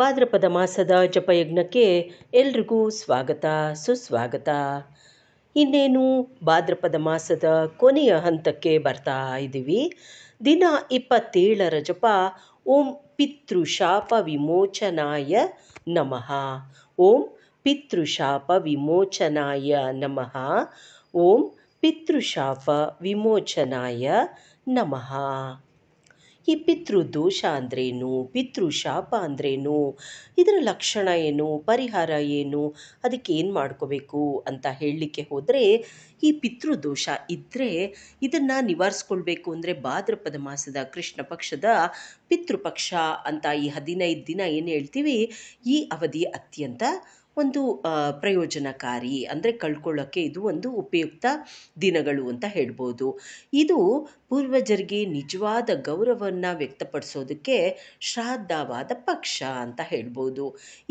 ಭಾದ್ರಪದ ಮಾಸದ ಜಪಯಜ್ಞಕ್ಕೆ ಎಲ್ರಿಗೂ ಸ್ವಾಗತ ಸುಸ್ವಾಗತ ಇನ್ನೇನು ಭಾದ್ರಪದ ಮಾಸದ ಕೊನೆಯ ಹಂತಕ್ಕೆ ಬರ್ತಾ ಇದ್ದೀವಿ ದಿನ ಇಪ್ಪತ್ತೇಳರ ಜಪ ಓಂ ಪಿತೃಶಾಪ ವಿಮೋಚನಾಯ ನಮಃ ಓಂ ಪಿತೃಶಾಪ ವಿಮೋಚನಾಯ ನಮಃ ಓಂ ಪಿತೃಶಾಪ ವಿಮೋಚನಾಯ ನಮಃ ಈ ಪಿತೃದೋಷ ಅಂದರೇನು ಪಿತೃಶಾಪ ಅಂದ್ರೇನು ಇದರ ಲಕ್ಷಣ ಏನು ಪರಿಹಾರ ಏನು ಅದಕ್ಕೆ ಏನು ಮಾಡ್ಕೋಬೇಕು ಅಂತ ಹೇಳಲಿಕ್ಕೆ ಹೋದರೆ ಈ ಪಿತೃದೋಷ ಇದ್ದರೆ ಇದನ್ನು ನಿವಾರಿಸ್ಕೊಳ್ಬೇಕು ಅಂದರೆ ಭಾದ್ರಪದ ಮಾಸದ ಕೃಷ್ಣ ಪಕ್ಷದ ಪಿತೃಪಕ್ಷ ಅಂತ ಈ ಹದಿನೈದು ದಿನ ಏನು ಹೇಳ್ತೀವಿ ಈ ಅವಧಿ ಅತ್ಯಂತ ಒಂದು ಪ್ರಯೋಜನಕಾರಿ ಅಂದರೆ ಕಳ್ಕೊಳ್ಳೋಕ್ಕೆ ಇದು ಒಂದು ಉಪಯುಕ್ತ ದಿನಗಳು ಅಂತ ಹೇಳ್ಬೋದು ಇದು ಪೂರ್ವಜರಿಗೆ ನಿಜವಾದ ಗೌರವವನ್ನು ವ್ಯಕ್ತಪಡಿಸೋದಕ್ಕೆ ಶ್ರಾದ್ದವಾದ ಪಕ್ಷ ಅಂತ ಹೇಳ್ಬೋದು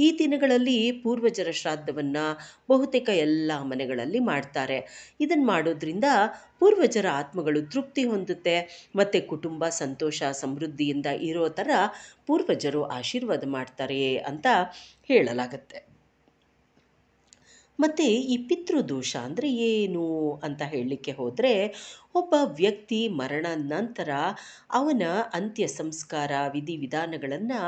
ಈ ದಿನಗಳಲ್ಲಿ ಪೂರ್ವಜರ ಶ್ರಾದ್ದವನ್ನು ಬಹುತೇಕ ಎಲ್ಲ ಮನೆಗಳಲ್ಲಿ ಮಾಡ್ತಾರೆ ಇದನ್ನು ಮಾಡೋದ್ರಿಂದ ಪೂರ್ವಜರ ಆತ್ಮಗಳು ತೃಪ್ತಿ ಹೊಂದುತ್ತೆ ಮತ್ತು ಕುಟುಂಬ ಸಂತೋಷ ಸಮೃದ್ಧಿಯಿಂದ ಇರೋ ಥರ ಪೂರ್ವಜರು ಆಶೀರ್ವಾದ ಮಾಡ್ತಾರೆ ಅಂತ ಹೇಳಲಾಗುತ್ತೆ ಮತ್ತು ಈ ಪಿತೃದೋಷ ಅಂದರೆ ಏನು ಅಂತ ಹೇಳಲಿಕ್ಕೆ ಹೋದರೆ ಒಬ್ಬ ವ್ಯಕ್ತಿ ಮರಣ ನಂತರ ಅವನ ಅಂತ್ಯ ಸಂಸ್ಕಾರ ವಿಧಿ ವಿಧಾನಗಳನ್ನು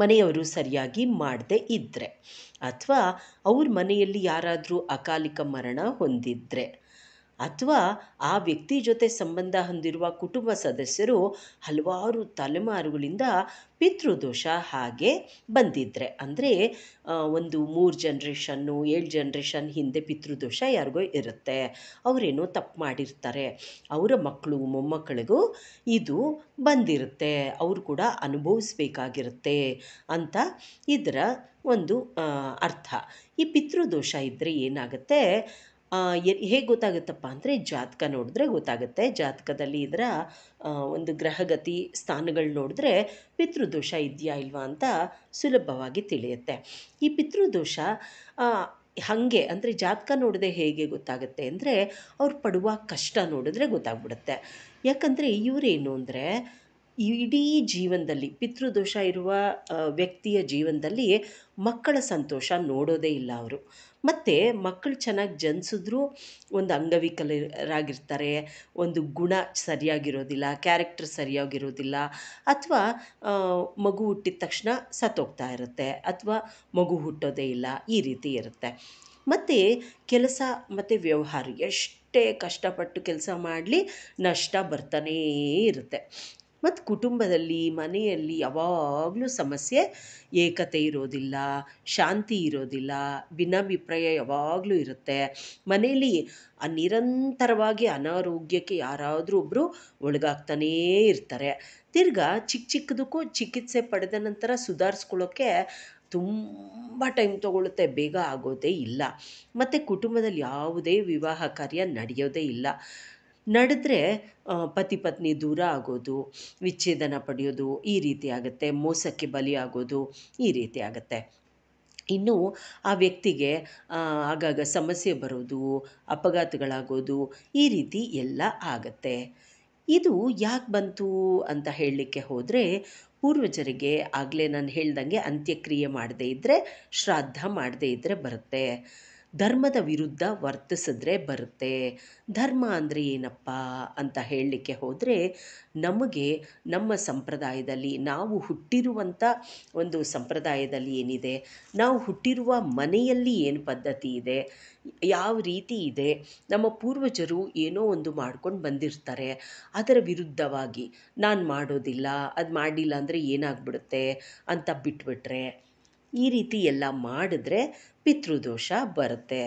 ಮನೆಯವರು ಸರಿಯಾಗಿ ಮಾಡದೇ ಇದ್ದರೆ ಅಥವಾ ಅವ್ರ ಮನೆಯಲ್ಲಿ ಯಾರಾದರೂ ಅಕಾಲಿಕ ಮರಣ ಹೊಂದಿದ್ದರೆ ಅಥವಾ ಆ ವ್ಯಕ್ತಿ ಜೊತೆ ಸಂಬಂಧ ಹೊಂದಿರುವ ಕುಟುಂಬ ಸದಸ್ಯರು ಹಲವಾರು ತಲೆಮಾರುಗಳಿಂದ ಪಿತೃದೋಷ ಹಾಗೆ ಬಂದಿದ್ದರೆ ಅಂದರೆ ಒಂದು ಮೂರು ಜನ್ರೇಷನ್ನು ಏಳು ಜನ್ರೇಷನ್ ಹಿಂದೆ ಪಿತೃದೋಷ ಯಾರಿಗೋ ಇರುತ್ತೆ ಅವರೇನೋ ತಪ್ಪು ಮಾಡಿರ್ತಾರೆ ಅವರ ಮಕ್ಕಳು ಮೊಮ್ಮಕ್ಕಳಿಗೂ ಇದು ಬಂದಿರುತ್ತೆ ಅವರು ಕೂಡ ಅನುಭವಿಸ್ಬೇಕಾಗಿರುತ್ತೆ ಅಂತ ಇದರ ಒಂದು ಅರ್ಥ ಈ ಪಿತೃದೋಷ ಇದ್ದರೆ ಏನಾಗುತ್ತೆ ಹೇಗೆ ಗೊತ್ತಾಗುತ್ತಪ್ಪ ಅಂದರೆ ಜಾತಕ ನೋಡಿದ್ರೆ ಗೊತ್ತಾಗುತ್ತೆ ಜಾತಕದಲ್ಲಿ ಇದರ ಒಂದು ಗ್ರಹಗತಿ ಸ್ಥಾನಗಳು ನೋಡಿದ್ರೆ ಪಿತೃದೋಷ ಇದೆಯಾ ಇಲ್ವಾ ಅಂತ ಸುಲಭವಾಗಿ ತಿಳಿಯುತ್ತೆ ಈ ಪಿತೃದೋಷ ಹಾಗೆ ಅಂದರೆ ಜಾತಕ ನೋಡದೆ ಹೇಗೆ ಗೊತ್ತಾಗುತ್ತೆ ಅಂದರೆ ಅವ್ರು ಪಡುವ ಕಷ್ಟ ನೋಡಿದ್ರೆ ಗೊತ್ತಾಗ್ಬಿಡುತ್ತೆ ಯಾಕಂದರೆ ಇವರೇನು ಅಂದರೆ ಇಡೀ ಜೀವನದಲ್ಲಿ ಪಿತೃದೋಷ ಇರುವ ವ್ಯಕ್ತಿಯ ಜೀವನದಲ್ಲಿ ಮಕ್ಕಳ ಸಂತೋಷ ನೋಡೋದೇ ಇಲ್ಲ ಅವರು ಮತ್ತು ಮಕ್ಕಳು ಚೆನ್ನಾಗಿ ಜನಿಸಿದ್ರೂ ಒಂದು ಅಂಗವಿಕಲರಾಗಿರ್ತಾರೆ ಒಂದು ಗುಣ ಸರಿಯಾಗಿರೋದಿಲ್ಲ ಕ್ಯಾರೆಕ್ಟರ್ ಸರಿಯಾಗಿರೋದಿಲ್ಲ ಅಥವಾ ಮಗು ಹುಟ್ಟಿದ ತಕ್ಷಣ ಸತ್ತೋಗ್ತಾ ಇರುತ್ತೆ ಅಥವಾ ಮಗು ಹುಟ್ಟೋದೇ ಇಲ್ಲ ಈ ರೀತಿ ಇರುತ್ತೆ ಮತ್ತು ಕೆಲಸ ಮತ್ತು ವ್ಯವಹಾರ ಎಷ್ಟೇ ಕಷ್ಟಪಟ್ಟು ಕೆಲಸ ಮಾಡಲಿ ನಷ್ಟ ಬರ್ತಾನೇ ಇರುತ್ತೆ ಮತ್ತು ಕುಟುಂಬದಲ್ಲಿ ಮನೆಯಲ್ಲಿ ಯಾವಾಗಲೂ ಸಮಸ್ಯೆ ಏಕತೆ ಇರೋದಿಲ್ಲ ಶಾಂತಿ ಇರೋದಿಲ್ಲ ಭಿನ್ನಾಭಿಪ್ರಾಯ ಯಾವಾಗಲೂ ಇರುತ್ತೆ ಮನೆಯಲ್ಲಿ ನಿರಂತರವಾಗಿ ಅನಾರೋಗ್ಯಕ್ಕೆ ಯಾರಾದರೂ ಒಬ್ಬರು ಒಳಗಾಗ್ತಾನೇ ಇರ್ತಾರೆ ತಿರ್ಗ ಚಿಕ್ಕ ಚಿಕ್ಕದಕ್ಕೂ ಚಿಕಿತ್ಸೆ ಪಡೆದ ನಂತರ ಸುಧಾರಿಸ್ಕೊಳ್ಳೋಕ್ಕೆ ತುಂಬ ಟೈಮ್ ತೊಗೊಳುತ್ತೆ ಬೇಗ ಆಗೋದೇ ಇಲ್ಲ ಮತ್ತು ಕುಟುಂಬದಲ್ಲಿ ಯಾವುದೇ ವಿವಾಹ ಕಾರ್ಯ ನಡೆಯೋದೇ ಇಲ್ಲ ನಡೆದ್ರೆ ಪತಿ ಪತ್ನಿ ದೂರ ಆಗೋದು ವಿಚ್ಛೇದನ ಪಡೆಯೋದು ಈ ರೀತಿ ಆಗುತ್ತೆ ಮೋಸಕ್ಕೆ ಬಲಿಯಾಗೋದು ಈ ರೀತಿ ಆಗುತ್ತೆ ಇನ್ನು ಆ ವ್ಯಕ್ತಿಗೆ ಆಗಾಗ ಸಮಸ್ಯೆ ಬರೋದು ಅಪಘಾತಗಳಾಗೋದು ಈ ರೀತಿ ಎಲ್ಲ ಆಗುತ್ತೆ ಇದು ಯಾಕೆ ಬಂತು ಅಂತ ಹೇಳಲಿಕ್ಕೆ ಹೋದರೆ ಪೂರ್ವಜರಿಗೆ ಆಗಲೇ ನಾನು ಹೇಳ್ದಂಗೆ ಅಂತ್ಯಕ್ರಿಯೆ ಮಾಡದೇ ಇದ್ದರೆ ಶ್ರಾದ್ದ ಮಾಡದೇ ಇದ್ದರೆ ಬರುತ್ತೆ ಧರ್ಮದ ವಿರುದ್ಧ ವರ್ತಿಸಿದ್ರೆ ಬರುತ್ತೆ ಧರ್ಮ ಅಂದರೆ ಏನಪ್ಪ ಅಂತ ಹೇಳಲಿಕ್ಕೆ ಹೋದರೆ ನಮಗೆ ನಮ್ಮ ಸಂಪ್ರದಾಯದಲ್ಲಿ ನಾವು ಹುಟ್ಟಿರುವಂಥ ಒಂದು ಸಂಪ್ರದಾಯದಲ್ಲಿ ಏನಿದೆ ನಾವು ಹುಟ್ಟಿರುವ ಮನೆಯಲ್ಲಿ ಏನು ಪದ್ಧತಿ ಇದೆ ಯಾವ ರೀತಿ ಇದೆ ನಮ್ಮ ಪೂರ್ವಜರು ಏನೋ ಒಂದು ಮಾಡ್ಕೊಂಡು ಬಂದಿರ್ತಾರೆ ಅದರ ವಿರುದ್ಧವಾಗಿ ನಾನು ಮಾಡೋದಿಲ್ಲ ಅದು ಮಾಡಿಲ್ಲ ಅಂದರೆ ಏನಾಗ್ಬಿಡುತ್ತೆ ಅಂತ ಬಿಟ್ಬಿಟ್ರೆ ಈ ರೀತಿ ಎಲ್ಲ ಮಾಡಿದ್ರೆ ಪಿತೃದೋಷ ಬರುತ್ತೆ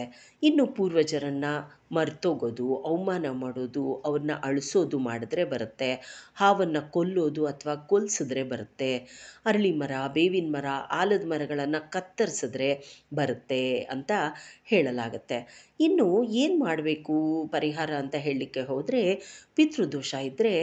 ಇನ್ನು ಪೂರ್ವಜರನ್ನು ಮರ್ತೋಗೋದು ಅವಮಾನ ಮಾಡೋದು ಅವ್ರನ್ನ ಅಳಿಸೋದು ಮಾಡಿದ್ರೆ ಬರುತ್ತೆ ಹಾವನ್ನು ಕೊಲ್ಲೋದು ಅಥವಾ ಕೊಲ್ಸಿದ್ರೆ ಬರುತ್ತೆ ಅರಳಿ ಮರ ಬೇವಿನ ಮರ ಆಲದ ಮರಗಳನ್ನು ಕತ್ತರಿಸಿದ್ರೆ ಬರುತ್ತೆ ಅಂತ ಹೇಳಲಾಗುತ್ತೆ ಇನ್ನು ಏನು ಮಾಡಬೇಕು ಪರಿಹಾರ ಅಂತ ಹೇಳಲಿಕ್ಕೆ ಹೋದರೆ ಪಿತೃದೋಷ ಇದ್ದರೆ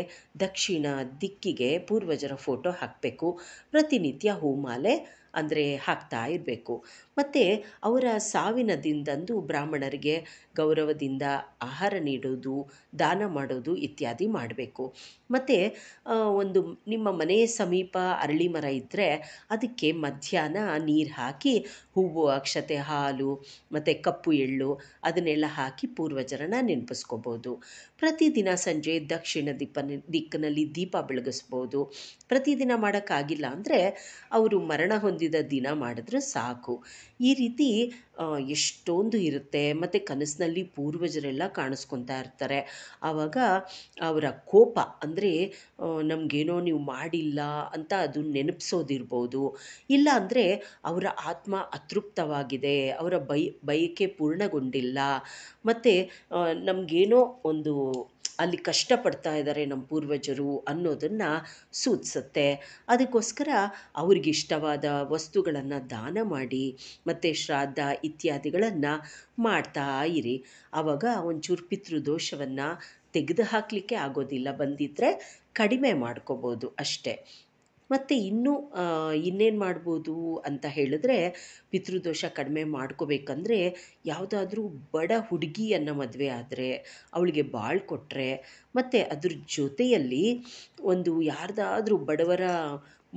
ದಕ್ಷಿಣ ದಿಕ್ಕಿಗೆ ಪೂರ್ವಜರ ಫೋಟೋ ಹಾಕಬೇಕು ಪ್ರತಿನಿತ್ಯ ಹೂಮಾಲೆ ಅಂದರೆ ಹಾಕ್ತಾ ಇರಬೇಕು ಮತ್ತು ಅವರ ಸಾವಿನ ದಿನದಂದು ಬ್ರಾಹ್ಮಣರಿಗೆ ಗೌರವದಿಂದ ಆಹಾರ ನೀಡೋದು ದಾನ ಮಾಡೋದು ಇತ್ಯಾದಿ ಮಾಡಬೇಕು ಮತ್ತು ಒಂದು ನಿಮ್ಮ ಮನೆಯ ಸಮೀಪ ಅರಳಿ ಮರ ಇದ್ದರೆ ಅದಕ್ಕೆ ಮಧ್ಯಾಹ್ನ ನೀರು ಹಾಕಿ ಹೂವು ಅಕ್ಷತೆ ಹಾಲು ಮತ್ತು ಕಪ್ಪು ಎಳ್ಳು ಅದನ್ನೆಲ್ಲ ಹಾಕಿ ಪೂರ್ವಜರನ್ನ ನೆನಪಿಸ್ಕೋಬೋದು ಪ್ರತಿದಿನ ಸಂಜೆ ದಕ್ಷಿಣ ದೀಪನ ದಿಕ್ಕಿನಲ್ಲಿ ದೀಪ ಬೆಳಗಿಸ್ಬೋದು ಪ್ರತಿದಿನ ಮಾಡೋಕ್ಕಾಗಿಲ್ಲ ಅಂದರೆ ಅವರು ಮರಣ ಹೊಂದಿದ ದಿನ ಮಾಡಿದ್ರೆ ಸಾಕು ಈ ರೀತಿ ಎಷ್ಟೊಂದು ಇರುತ್ತೆ ಮತ್ತು ಕನಸಿನಲ್ಲಿ ಪೂರ್ವಜರೆಲ್ಲ ಕಾಣಿಸ್ಕೊತಾ ಇರ್ತಾರೆ ಆವಾಗ ಅವರ ಕೋಪ ಅಂದರೆ ನಮಗೇನೋ ನೀವು ಮಾಡಿಲ್ಲ ಅಂತ ಅದು ನೆನಪಿಸೋದಿರ್ಬೋದು ಇಲ್ಲ ಅಂದರೆ ಅವರ ಆತ್ಮ ಅತೃಪ್ತವಾಗಿದೆ ಅವರ ಬಯಕೆ ಪೂರ್ಣಗೊಂಡಿಲ್ಲ ಮತ್ತು ನಮಗೇನೋ ಒಂದು ಅಲ್ಲಿ ಕಷ್ಟಪಡ್ತಾ ಇದ್ದಾರೆ ನಮ್ಮ ಪೂರ್ವಜರು ಅನ್ನೋದನ್ನು ಸೂಚಿಸುತ್ತೆ ಅದಕ್ಕೋಸ್ಕರ ಅವ್ರಿಗಿಷ್ಟವಾದ ವಸ್ತುಗಳನ್ನು ದಾನ ಮಾಡಿ ಮತ್ತು ಶ್ರಾದ್ದ ಇತ್ಯಾದಿಗಳನ್ನು ಮಾಡ್ತಾ ಇರಿ ಆವಾಗ ಒಂಚೂರು ಪಿತೃದೋಷವನ್ನು ತೆಗೆದು ಹಾಕಲಿಕ್ಕೆ ಆಗೋದಿಲ್ಲ ಬಂದಿದ್ದರೆ ಕಡಿಮೆ ಮಾಡ್ಕೋಬೋದು ಅಷ್ಟೇ ಮತ್ತು ಇನ್ನೂ ಇನ್ನೇನು ಮಾಡ್ಬೋದು ಅಂತ ಹೇಳಿದ್ರೆ ಪಿತೃದೋಷ ಕಡಿಮೆ ಮಾಡ್ಕೋಬೇಕಂದ್ರೆ ಯಾವುದಾದ್ರೂ ಬಡ ಹುಡುಗಿಯನ್ನು ಮದುವೆ ಆದರೆ ಅವಳಿಗೆ ಬಾಳು ಕೊಟ್ಟರೆ ಮತ್ತು ಅದ್ರ ಜೊತೆಯಲ್ಲಿ ಒಂದು ಯಾರ್ದಾದ್ರೂ ಬಡವರ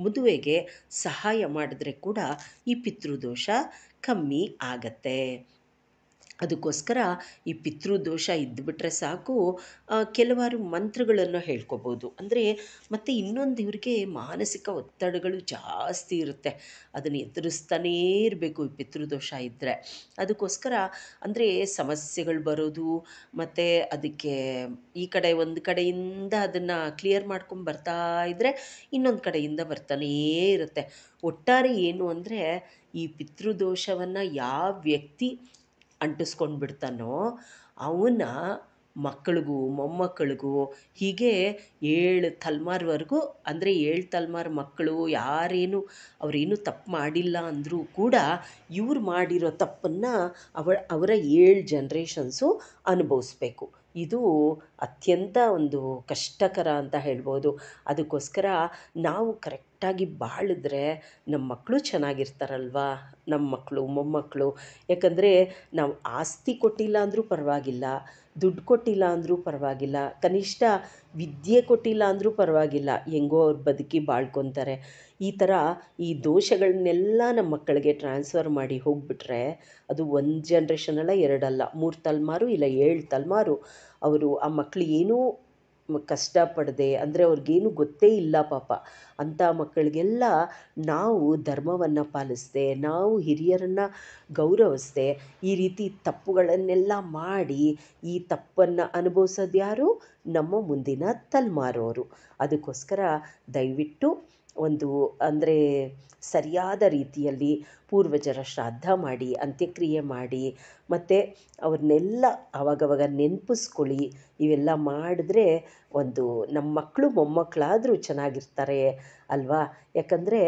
ಮದುವೆಗೆ ಸಹಾಯ ಮಾಡಿದ್ರೆ ಕೂಡ ಈ ಪಿತೃದೋಷ ಕಮ್ಮಿ ಆಗತ್ತೆ ಅದಕ್ಕೋಸ್ಕರ ಈ ಪಿತೃದೋಷ ಇದ್ದುಬಿಟ್ರೆ ಸಾಕು ಕೆಲವಾರು ಮಂತ್ರಗಳನ್ನು ಹೇಳ್ಕೊಬೋದು ಅಂದರೆ ಮತ್ತು ಇನ್ನೊಂದು ಇವ್ರಿಗೆ ಮಾನಸಿಕ ಒತ್ತಡಗಳು ಜಾಸ್ತಿ ಇರುತ್ತೆ ಅದನ್ನು ಎದುರಿಸ್ತಾನೇ ಇರಬೇಕು ಈ ಪಿತೃದೋಷ ಇದ್ದರೆ ಅದಕ್ಕೋಸ್ಕರ ಅಂದರೆ ಸಮಸ್ಯೆಗಳು ಬರೋದು ಮತ್ತು ಅದಕ್ಕೆ ಈ ಕಡೆ ಒಂದು ಕಡೆಯಿಂದ ಅದನ್ನು ಕ್ಲಿಯರ್ ಮಾಡ್ಕೊಂಡು ಬರ್ತಾ ಇದ್ದರೆ ಇನ್ನೊಂದು ಕಡೆಯಿಂದ ಬರ್ತಾನೇ ಇರುತ್ತೆ ಒಟ್ಟಾರೆ ಏನು ಅಂದರೆ ಈ ಪಿತೃದೋಷವನ್ನು ಯಾವ ವ್ಯಕ್ತಿ ಅಂಟಿಸ್ಕೊಂಡು ಬಿಡ್ತಾನೋ ಅವನ್ನ ಮಕ್ಕಳಿಗೂ ಮೊಮ್ಮಕ್ಕಳಿಗೂ ಹೀಗೆ ಏಳು ತಲೆಮಾರ್ವರೆಗೂ ಅಂದರೆ ಏಳು ತಲೆಮಾರು ಮಕ್ಕಳು ಯಾರೇನು ಅವ್ರೇನು ತಪ್ಪು ಮಾಡಿಲ್ಲ ಅಂದರೂ ಕೂಡ ಇವ್ರು ಮಾಡಿರೋ ತಪ್ಪನ್ನು ಅವ ಅವರ ಏಳು ಜನ್ರೇಷನ್ಸು ಅನುಭವಿಸ್ಬೇಕು ಇದು ಅತ್ಯಂತ ಒಂದು ಕಷ್ಟಕರ ಅಂತ ಹೇಳ್ಬೋದು ಅದಕ್ಕೋಸ್ಕರ ನಾವು ಕರೆಕ್ಟ್ ಒಟ್ಟಾಗಿ ಬಾಳಿದ್ರೆ ನಮ್ಮ ಮಕ್ಕಳು ಚೆನ್ನಾಗಿರ್ತಾರಲ್ವಾ ನಮ್ಮ ಮಕ್ಕಳು ಮೊಮ್ಮಕ್ಕಳು ಯಾಕಂದರೆ ನಾವು ಆಸ್ತಿ ಕೊಟ್ಟಿಲ್ಲ ಅಂದರೂ ಪರವಾಗಿಲ್ಲ ದುಡ್ಡು ಕೊಟ್ಟಿಲ್ಲ ಅಂದರೂ ಪರವಾಗಿಲ್ಲ ಕನಿಷ್ಠ ವಿದ್ಯೆ ಕೊಟ್ಟಿಲ್ಲ ಅಂದರೂ ಪರವಾಗಿಲ್ಲ ಹೆಂಗೋ ಅವ್ರು ಬದುಕಿ ಬಾಳ್ಕೊತಾರೆ ಈ ಥರ ಈ ದೋಷಗಳನ್ನೆಲ್ಲ ನಮ್ಮ ಮಕ್ಕಳಿಗೆ ಟ್ರಾನ್ಸ್ಫರ್ ಮಾಡಿ ಹೋಗ್ಬಿಟ್ರೆ ಅದು ಒಂದು ಜನ್ರೇಷನ್ ಅಲ್ಲ ಎರಡಲ್ಲ ಮೂರು ತಲೆಮಾರು ಇಲ್ಲ ಏಳು ತಲೆಮಾರು ಅವರು ಆ ಮಕ್ಕಳು ಏನೂ ಕಷ್ಟಪಡದೆ ಅಂದರೆ ಅವ್ರಿಗೇನು ಗೊತ್ತೇ ಇಲ್ಲ ಪಾಪ ಅಂಥ ಮಕ್ಕಳಿಗೆಲ್ಲ ನಾವು ಧರ್ಮವನ್ನು ಪಾಲಿಸ್ದೆ ನಾವು ಹಿರಿಯರನ್ನು ಗೌರವಿಸ್ದೆ ಈ ರೀತಿ ತಪ್ಪುಗಳನ್ನೆಲ್ಲ ಮಾಡಿ ಈ ತಪ್ಪನ್ನು ಅನುಭವಿಸೋದು ಯಾರು ನಮ್ಮ ಮುಂದಿನ ತಲೆಮಾರೋರು ಅದಕ್ಕೋಸ್ಕರ ದಯವಿಟ್ಟು ಒಂದು ಅಂದರೆ ಸರಿಯಾದ ರೀತಿಯಲ್ಲಿ ಪೂರ್ವಜರ ಶ್ರಾದ್ದ ಮಾಡಿ ಅಂತ್ಯಕ್ರಿಯೆ ಮಾಡಿ ಮತ್ತು ಅವ್ರನ್ನೆಲ್ಲ ಅವಾಗವಾಗ ನೆನಪಿಸ್ಕೊಳ್ಳಿ ಇವೆಲ್ಲ ಮಾಡಿದ್ರೆ ಒಂದು ನಮ್ಮ ಮಕ್ಕಳು ಮೊಮ್ಮಕ್ಕಳಾದರೂ ಚೆನ್ನಾಗಿರ್ತಾರೆ ಅಲ್ವಾ ಯಾಕಂದರೆ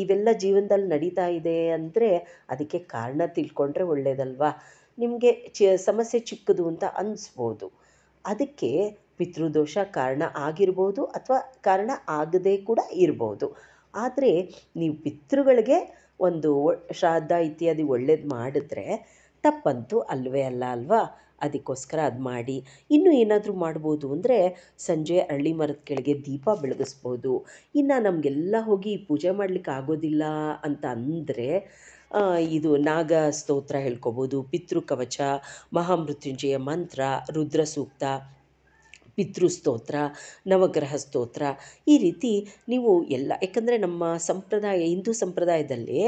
ಇವೆಲ್ಲ ಜೀವನದಲ್ಲಿ ನಡೀತಾ ಇದೆ ಅಂದರೆ ಅದಕ್ಕೆ ಕಾರಣ ತಿಳ್ಕೊಂಡ್ರೆ ಒಳ್ಳೆಯದಲ್ವಾ ನಿಮಗೆ ಚ ಸಮಸ್ಯೆ ಚಿಕ್ಕದು ಅಂತ ಅನ್ನಿಸ್ಬೋದು ಅದಕ್ಕೆ ಪಿತೃದೋಷ ಕಾರಣ ಆಗಿರ್ಬೋದು ಅಥವಾ ಕಾರಣ ಆಗದೇ ಕೂಡ ಇರ್ಬೋದು ಆದರೆ ನೀವು ಪಿತೃಗಳಿಗೆ ಒಂದು ಶ್ರಾದ್ದ ಇತ್ಯಾದಿ ಒಳ್ಳೇದು ಮಾಡಿದ್ರೆ ತಪ್ಪಂತೂ ಅಲ್ವೇ ಅಲ್ಲ ಅಲ್ವಾ ಅದಕ್ಕೋಸ್ಕರ ಅದು ಮಾಡಿ ಇನ್ನೂ ಏನಾದರೂ ಮಾಡ್ಬೋದು ಅಂದರೆ ಸಂಜೆ ಅರಳಿ ಮರದ ಕೆಳಗೆ ದೀಪ ಬೆಳಗಿಸ್ಬೋದು ಇನ್ನು ನಮಗೆಲ್ಲ ಹೋಗಿ ಪೂಜೆ ಮಾಡಲಿಕ್ಕೆ ಆಗೋದಿಲ್ಲ ಅಂತ ಅಂದರೆ ಇದು ನಾಗ ಸ್ತೋತ್ರ ಹೇಳ್ಕೊಬೋದು ಪಿತೃ ಕವಚ ಮಹಾಮೃತ್ಯುಂಜಯ ಮಂತ್ರ ರುದ್ರ ಸೂಕ್ತ ಪಿತೃಸ್ತೋತ್ರ ನವಗ್ರಹ ಸ್ತೋತ್ರ ಈ ರೀತಿ ನೀವು ಎಲ್ಲ ಯಾಕಂದರೆ ನಮ್ಮ ಸಂಪ್ರದಾಯ ಹಿಂದೂ ಸಂಪ್ರದಾಯದಲ್ಲಿ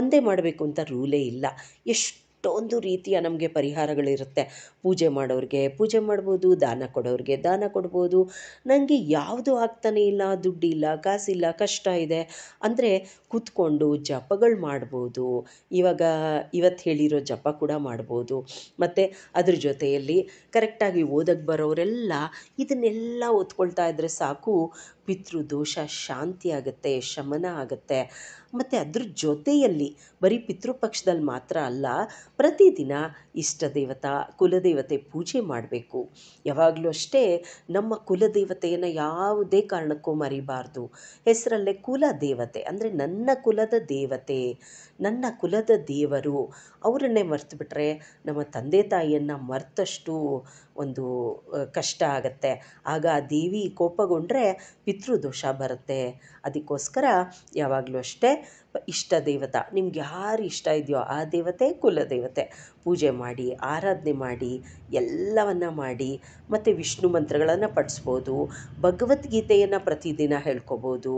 ಒಂದೇ ಮಾಡಬೇಕು ಅಂತ ರೂಲೇ ಇಲ್ಲ ಎಷ್ಟು ಎಷ್ಟೊಂದು ರೀತಿಯ ನಮಗೆ ಪರಿಹಾರಗಳಿರುತ್ತೆ ಪೂಜೆ ಮಾಡೋರಿಗೆ ಪೂಜೆ ಮಾಡ್ಬೋದು ದಾನ ಕೊಡೋರಿಗೆ ದಾನ ಕೊಡ್ಬೋದು ನನಗೆ ಯಾವುದು ಆಗ್ತಾನೆ ಇಲ್ಲ ದುಡ್ಡಿಲ್ಲ ಕಾಸಿಲ್ಲ ಕಷ್ಟ ಇದೆ ಅಂದರೆ ಕೂತ್ಕೊಂಡು ಜಪಗಳು ಮಾಡ್ಬೋದು ಇವಾಗ ಇವತ್ತು ಹೇಳಿರೋ ಜಪ ಕೂಡ ಮಾಡ್ಬೋದು ಮತ್ತು ಅದ್ರ ಜೊತೆಯಲ್ಲಿ ಕರೆಕ್ಟಾಗಿ ಓದಕ್ಕೆ ಬರೋರೆಲ್ಲ ಇದನ್ನೆಲ್ಲ ಓದ್ಕೊಳ್ತಾ ಇದ್ದರೆ ಸಾಕು ಪಿತೃದೋಷ ಶಾಂತಿ ಆಗುತ್ತೆ ಶಮನ ಆಗುತ್ತೆ ಮತ್ತು ಅದ್ರ ಜೊತೆಯಲ್ಲಿ ಬರೀ ಪಿತೃಪಕ್ಷದಲ್ಲಿ ಮಾತ್ರ ಅಲ್ಲ ಪ್ರತಿದಿನ ಇಷ್ಟ ದೇವತಾ ಕುಲದೇವತೆ ಪೂಜೆ ಮಾಡಬೇಕು ಯಾವಾಗಲೂ ಅಷ್ಟೇ ನಮ್ಮ ಕುಲದೇವತೆಯನ್ನು ಯಾವುದೇ ಕಾರಣಕ್ಕೂ ಮರಿಬಾರ್ದು ಹೆಸರಲ್ಲೇ ಕುಲ ದೇವತೆ ಅಂದರೆ ನನ್ನ ಕುಲದ ದೇವತೆ ನನ್ನ ಕುಲದ ದೇವರು ಅವರನ್ನೇ ಮರೆತು ನಮ್ಮ ತಂದೆ ತಾಯಿಯನ್ನು ಮರೆತಷ್ಟು ಒಂದು ಕಷ್ಟ ಆಗತ್ತೆ ಆಗ ಆ ದೇವಿ ಪಿ ಪಿತೃದೋಷ ಬರುತ್ತೆ ಅದಕ್ಕೋಸ್ಕರ ಯಾವಾಗಲೂ ಅಷ್ಟೇ ಇಷ್ಟ ದೇವತ ನಿಮ್ಗೆ ಯಾರು ಇಷ್ಟ ಇದೆಯೋ ಆ ದೇವತೆ ಕುಲದೇವತೆ ಪೂಜೆ ಮಾಡಿ ಆರಾಧನೆ ಮಾಡಿ ಎಲ್ಲವನ್ನು ಮಾಡಿ ಮತ್ತು ವಿಷ್ಣು ಮಂತ್ರಗಳನ್ನು ಪಠಿಸ್ಬೋದು ಭಗವದ್ಗೀತೆಯನ್ನು ಪ್ರತಿದಿನ ಹೇಳ್ಕೊಬೋದು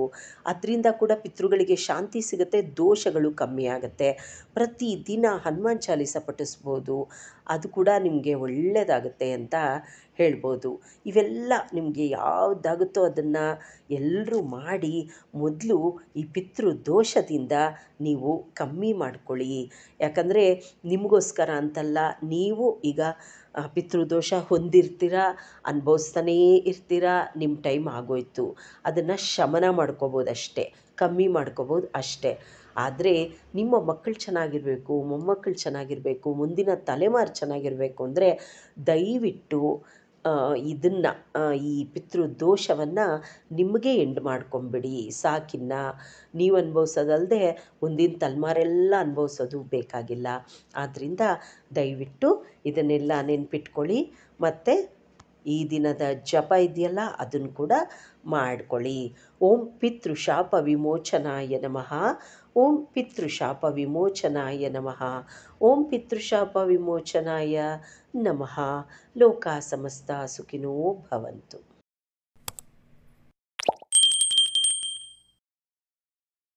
ಅದರಿಂದ ಕೂಡ ಪಿತೃಗಳಿಗೆ ಶಾಂತಿ ಸಿಗುತ್ತೆ ದೋಷಗಳು ಕಮ್ಮಿ ಆಗುತ್ತೆ ಪ್ರತಿದಿನ ಹನುಮಾನ್ ಚಾಲೀಸ ಪಠಿಸ್ಬೋದು ಅದು ಕೂಡ ನಿಮಗೆ ಒಳ್ಳೆಯದಾಗುತ್ತೆ ಅಂತ ಹೇಳ್ಬೋದು ಇವೆಲ್ಲ ನಿಮಗೆ ಯಾವುದಾಗುತ್ತೋ ಅದನ್ನು ಎಲ್ಲರೂ ಮಾಡಿ ಮೊದಲು ಈ ಪಿತೃ ದೋಷದಿಂದ ನೀವು ಕಮ್ಮಿ ಮಾಡಿಕೊಳ್ಳಿ ಯಾಕಂದರೆ ನಿಮಗೋಸ್ಕರ ಅಂತಲ್ಲ ನೀವು ಈಗ ಪಿತೃದೋಷ ಹೊಂದಿರ್ತೀರ ಅನ್ಭವಿಸ್ತಾನೇ ಇರ್ತೀರ ನಿಮ್ಮ ಟೈಮ್ ಆಗೋಯ್ತು ಅದನ್ನು ಶಮನ ಮಾಡ್ಕೋಬೋದು ಅಷ್ಟೇ ಕಮ್ಮಿ ಮಾಡ್ಕೋಬೋದು ಅಷ್ಟೇ ಆದರೆ ನಿಮ್ಮ ಮಕ್ಕಳು ಚೆನ್ನಾಗಿರಬೇಕು ಮೊಮ್ಮಕ್ಕಳು ಚೆನ್ನಾಗಿರಬೇಕು ಮುಂದಿನ ತಲೆಮಾರು ಚೆನ್ನಾಗಿರಬೇಕು ಅಂದರೆ ದಯವಿಟ್ಟು ಇದನ್ನು ಈ ಪಿತೃ ದೋಷವನ್ನು ನಿಮಗೆ ಎಂಡ್ ಮಾಡ್ಕೊಂಬಿಡಿ ಸಾಕಿನ್ನ ನೀವು ಅನುಭವಿಸೋದಲ್ಲದೆ ಮುಂದಿನ ತಲೆಮಾರೆಲ್ಲ ಅನುಭವಿಸೋದು ಬೇಕಾಗಿಲ್ಲ ಆದ್ದರಿಂದ ದಯವಿಟ್ಟು ಇದನ್ನೆಲ್ಲ ನೆನ್ಪಿಟ್ಕೊಳ್ಳಿ ಮತ್ತು ಈ ದಿನದ ಜಪ ಇದೆಯಲ್ಲ ಅದನ್ನು ಕೂಡ ಮಾಡ್ಕೊಳ್ಳಿ ಓಂ ಪಿತೃಶಾಪ ಶಾಪ ವಿಮೋಚನಾಯ ನಮಃ ಓಂ ಪಿತೃಶಾಪ ವಿಮೋಚನಾಯ ನಮಃ ಓಂ ಪಿತೃಶಾಪ ವಿಮೋಚನಾಯ ನಮಃ ಲೋಕಾ ಸಮಸ್ತ ಸುಖಿನೋ ಭವಂತು